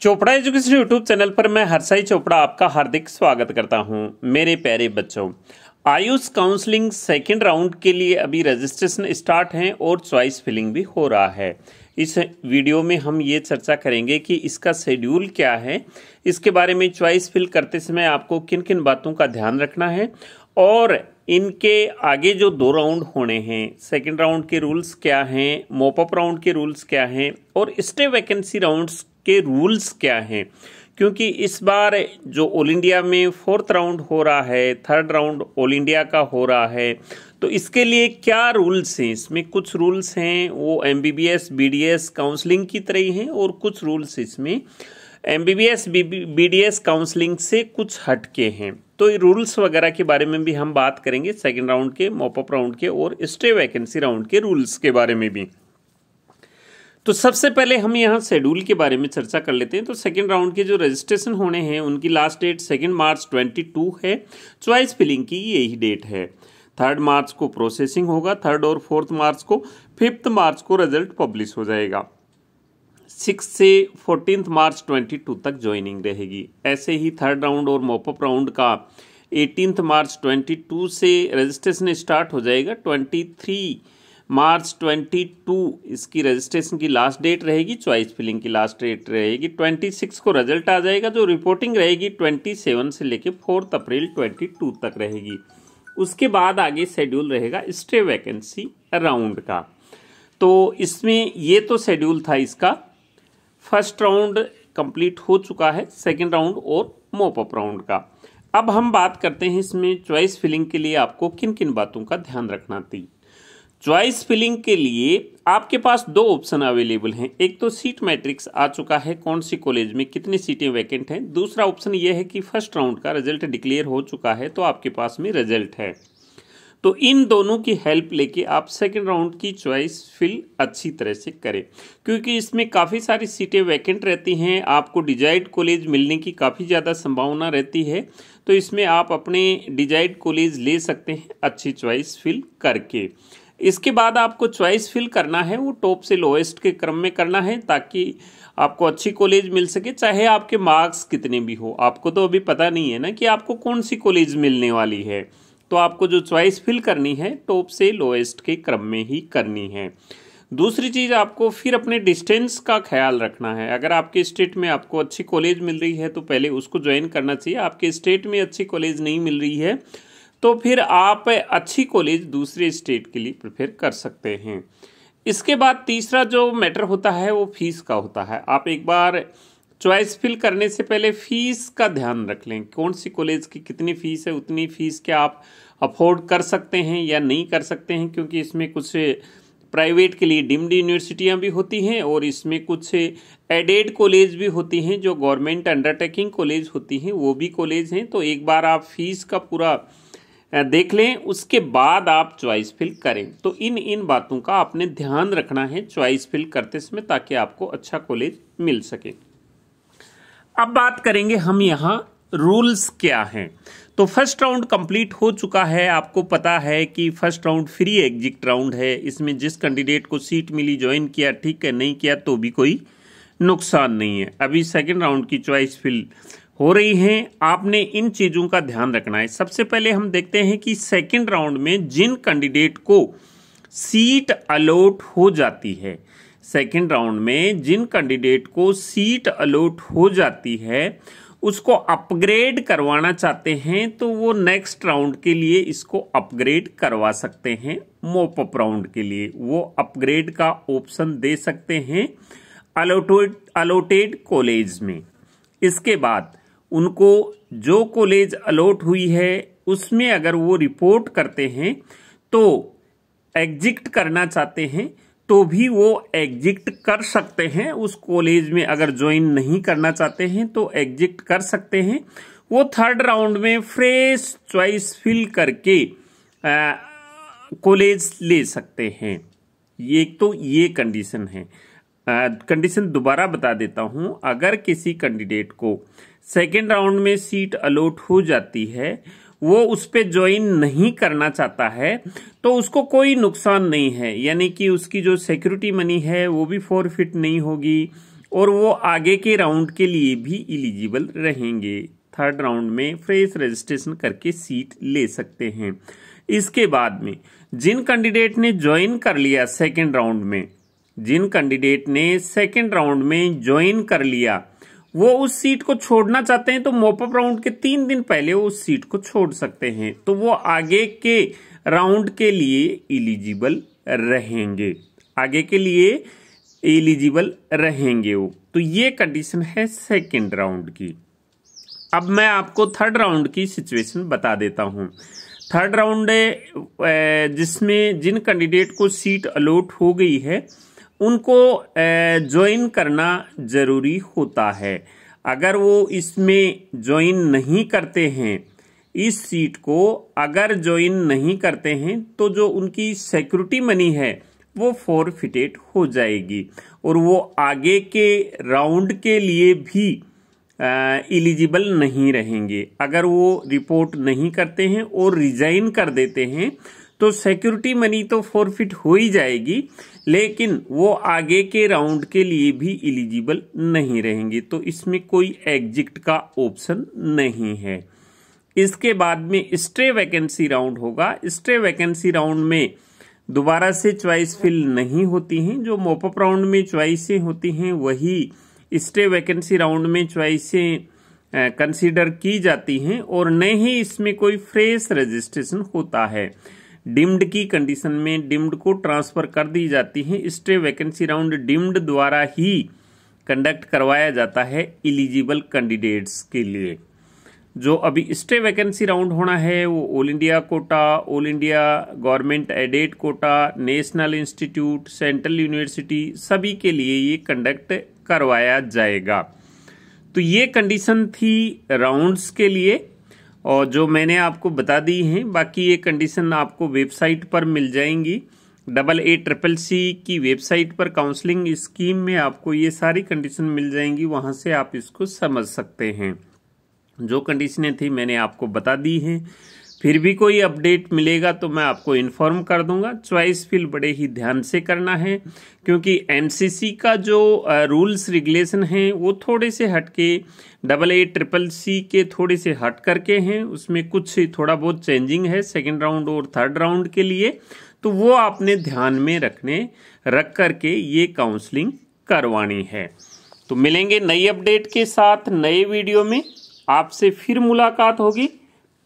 Chopra education YouTube channel पर मैं हरसाई चोपड़ा आपका हार्दिक स्वागत करता हूं मेरे प्यारे बच्चों आयुष काउंसलिंग सेकंड राउंड के लिए अभी रजिस्ट्रेशन स्टार्ट हैं और चॉइस फिलिंग भी हो रहा है इस वीडियो में हम ये चर्चा करेंगे कि इसका शेड्यूल क्या है इसके बारे में च्वाइस फिल करते समय आपको किन किन बातों का ध्यान रखना है और इनके आगे जो दो राउंड होने हैं सेकंड राउंड के रूल्स क्या हैं मोपअप राउंड के रूल्स क्या हैं और स्टे वैकेंसी राउंड्स उसके रूल्स क्या हैं क्योंकि इस बार जो ऑल इंडिया में फोर्थ राउंड हो रहा है थर्ड राउंड ऑल इंडिया का हो रहा है तो इसके लिए क्या रूल्स हैं इसमें कुछ रूल्स हैं वो M B B S B D S counselling की तरह ही हैं और कुछ रूल्स इसमें M B B S B D S counselling से कुछ हटके हैं तो रूल्स वगैरह के बारे में भी हम बात करेंगे सेकेंड राउंड के मॉपअप राउंड के और स्टे वैकेंसी राउंड के रूल्स के बारे में भी तो सबसे पहले हम यहाँ शेड्यूल के बारे में चर्चा कर लेते हैं तो सेकेंड राउंड के जो रजिस्ट्रेशन होने हैं उनकी last date second March twenty two है च्वाइस फिलिंग की यही डेट है थर्ड मार्च को प्रोसेसिंग होगा थर्ड और फोर्थ मार्च को फिफ्थ मार्च को रिजल्ट पब्लिश हो जाएगा सिक्स से फोर्टीन मार्च ट्वेंटी टू तक ज्वाइनिंग रहेगी ऐसे ही थर्ड राउंड और मोपअप राउंड का एटीनथ मार्च ट्वेंटी टू से रजिस्ट्रेशन स्टार्ट हो जाएगा ट्वेंटी थ्री मार्च 22 इसकी रजिस्ट्रेशन की लास्ट डेट रहेगी चॉइस फिलिंग की लास्ट डेट रहेगी 26 को रिजल्ट आ जाएगा जो रिपोर्टिंग रहेगी 27 से लेके फोर्थ अप्रैल 22 तक रहेगी उसके बाद आगे शेड्यूल रहेगा स्टे वैकेंसी राउंड का तो इसमें ये तो शेड्यूल था इसका फर्स्ट राउंड कंप्लीट हो चुका है सेकेंड राउंड और मोपअप राउंड का अब हम बात करते हैं इसमें चॉइस फिलिंग के लिए आपको किन किन बातों का ध्यान रखना थी चॉइस फिलिंग के लिए आपके पास दो ऑप्शन अवेलेबल हैं एक तो सीट मैट्रिक्स आ चुका है कौन सी कॉलेज में कितनी सीटें वैकेंट हैं दूसरा ऑप्शन यह है कि फर्स्ट राउंड का रिजल्ट डिक्लेयर हो चुका है तो आपके पास में रिजल्ट है तो इन दोनों की हेल्प लेके आप सेकंड राउंड की चॉइस फिल अच्छी तरह से करें क्योंकि इसमें काफ़ी सारी सीटें वैकेंट रहती हैं आपको डिजाइड कॉलेज मिलने की काफ़ी ज़्यादा संभावना रहती है तो इसमें आप अपने डिजाइड कॉलेज ले सकते हैं अच्छी चॉइस फिल करके इसके बाद आपको चॉइस फिल करना है वो टॉप से लोएस्ट के क्रम में करना है ताकि आपको अच्छी कॉलेज मिल सके चाहे आपके मार्क्स कितने भी हो आपको तो अभी पता नहीं है ना कि आपको कौन सी कॉलेज मिलने वाली है तो आपको जो चॉइस फिल करनी है टॉप से लोएस्ट के क्रम में ही करनी है दूसरी चीज़ आपको फिर अपने डिस्टेंस का ख्याल रखना है अगर आपके स्टेट में आपको अच्छी कॉलेज मिल रही है तो पहले उसको ज्वाइन करना चाहिए आपके स्टेट में अच्छी कॉलेज नहीं मिल रही है तो फिर आप अच्छी कॉलेज दूसरे स्टेट के लिए प्रिफेयर कर सकते हैं इसके बाद तीसरा जो मैटर होता है वो फीस का होता है आप एक बार चॉइस फिल करने से पहले फ़ीस का ध्यान रख लें कौन सी कॉलेज की कितनी फ़ीस है उतनी फ़ीस क्या आप अफोर्ड कर सकते हैं या नहीं कर सकते हैं क्योंकि इसमें कुछ प्राइवेट के लिए डिम्ड यूनिवर्सिटियाँ भी होती हैं और इसमें कुछ एडेड कॉलेज भी होती हैं जो गवर्नमेंट अंडरटेकिंग कॉलेज होती हैं वो भी कॉलेज हैं तो एक बार आप फीस का पूरा देख लें उसके बाद आप चॉइस फिल करें तो इन इन बातों का आपने ध्यान रखना है चॉइस फिल करते समय ताकि आपको अच्छा कॉलेज मिल सके अब बात करेंगे हम यहाँ रूल्स क्या हैं तो फर्स्ट राउंड कंप्लीट हो चुका है आपको पता है कि first round free exit round है इसमें जिस कैंडिडेट को सीट मिली ज्वाइन किया ठीक है नहीं किया तो भी कोई नुकसान नहीं है अभी सेकेंड राउंड की चॉइस फिल हो रही हैं आपने इन चीज़ों का ध्यान रखना है सबसे पहले हम देखते हैं कि सेकेंड राउंड में जिन कैंडिडेट को सीट अलोट हो जाती है सेकेंड राउंड में जिन कैंडिडेट को सीट अलोट हो जाती है उसको अपग्रेड करवाना चाहते हैं तो वो नेक्स्ट राउंड के लिए इसको अपग्रेड करवा सकते हैं मोपअप राउंड के लिए वो अपग्रेड का ऑप्शन दे सकते हैं अलोटेड अलोटेड कॉलेज में इसके बाद उनको जो कॉलेज अलॉट हुई है उसमें अगर वो रिपोर्ट करते हैं तो एग्जिट करना चाहते हैं तो भी वो एग्जिट कर सकते हैं उस कॉलेज में अगर ज्वाइन नहीं करना चाहते हैं तो एग्जिट कर सकते हैं वो थर्ड राउंड में फ्रेश चॉइस फिल करके कॉलेज ले सकते हैं ये तो ये कंडीशन है कंडीशन दोबारा बता देता हूँ अगर किसी कैंडिडेट को सेकेंड राउंड में सीट अलॉट हो जाती है वो उस पर ज्वाइन नहीं करना चाहता है तो उसको कोई नुकसान नहीं है यानी कि उसकी जो सिक्योरिटी मनी है वो भी फिट नहीं होगी और वो आगे के राउंड के लिए भी इलिजिबल रहेंगे थर्ड राउंड में फ्रेश रजिस्ट्रेशन करके सीट ले सकते हैं इसके बाद में जिन कैंडिडेट ने ज्वाइन कर लिया सेकेंड राउंड में जिन कैंडिडेट ने सेकेंड राउंड में ज्वाइन कर लिया वो उस सीट को छोड़ना चाहते हैं तो मोपअप राउंड के तीन दिन पहले वो उस सीट को छोड़ सकते हैं तो वो आगे के राउंड के लिए इलिजिबल रहेंगे आगे के लिए एलिजिबल रहेंगे वो तो ये कंडीशन है सेकेंड राउंड की अब मैं आपको थर्ड राउंड की सिचुएशन बता देता हूँ थर्ड राउंड जिसमें जिन कैंडिडेट को सीट अलॉट हो गई है उनको ज्वाइन करना ज़रूरी होता है अगर वो इसमें ज्वाइन नहीं करते हैं इस सीट को अगर ज्वाइन नहीं करते हैं तो जो उनकी सिक्योरिटी मनी है वो फॉरफिटेड हो जाएगी और वो आगे के राउंड के लिए भी एलिजिबल नहीं रहेंगे अगर वो रिपोर्ट नहीं करते हैं और रिजाइन कर देते हैं तो सिक्योरिटी मनी तो फोरफिट हो ही जाएगी लेकिन वो आगे के राउंड के लिए भी इलिजिबल नहीं रहेंगे तो इसमें कोई एग्जिट का ऑप्शन नहीं है इसके बाद में स्ट्रे वैकेंसी राउंड होगा स्ट्रे वैकेंसी राउंड में दोबारा से च्वाइस फिल नहीं होती हैं जो मोपअप राउंड में च्वाइसें होती हैं वही स्टे वैकेंसी राउंड में च्वाइसें कंसीडर की जाती हैं और न ही इसमें कोई फ्रेश रजिस्ट्रेशन होता है डिम्ड की कंडीशन में डिम्ड को ट्रांसफर कर दी जाती है स्टे वैकेंसी राउंड डिम्ड द्वारा ही कंडक्ट करवाया जाता है इलिजिबल कैंडिडेट्स के लिए जो अभी स्टे वैकेंसी राउंड होना है वो all India quota all India government aided quota national institute central university सभी के लिए ये कंडक्ट करवाया जाएगा तो ये कंडीशन थी राउंड्स के लिए और जो मैंने आपको बता दी हैं बाकी ये कंडीशन आपको वेबसाइट पर मिल जाएंगी डबल ए ट्रिपल सी की वेबसाइट पर काउंसलिंग स्कीम में आपको ये सारी कंडीशन मिल जाएंगी वहाँ से आप इसको समझ सकते हैं जो कंडीशनें थी मैंने आपको बता दी हैं फिर भी कोई अपडेट मिलेगा तो मैं आपको इन्फॉर्म कर दूंगा च्वाइस फिल बड़े ही ध्यान से करना है क्योंकि एनसीसी का जो रूल्स रेगुलेशन हैं वो थोड़े से हट के डबल ए ट्रिपल सी के थोड़े से हट करके हैं उसमें कुछ थोड़ा बहुत चेंजिंग है सेकेंड राउंड और थर्ड राउंड के लिए तो वो आपने ध्यान में रखने रख करके ये काउंसलिंग करवानी है तो मिलेंगे नई अपडेट के साथ नए वीडियो में आपसे फिर मुलाकात होगी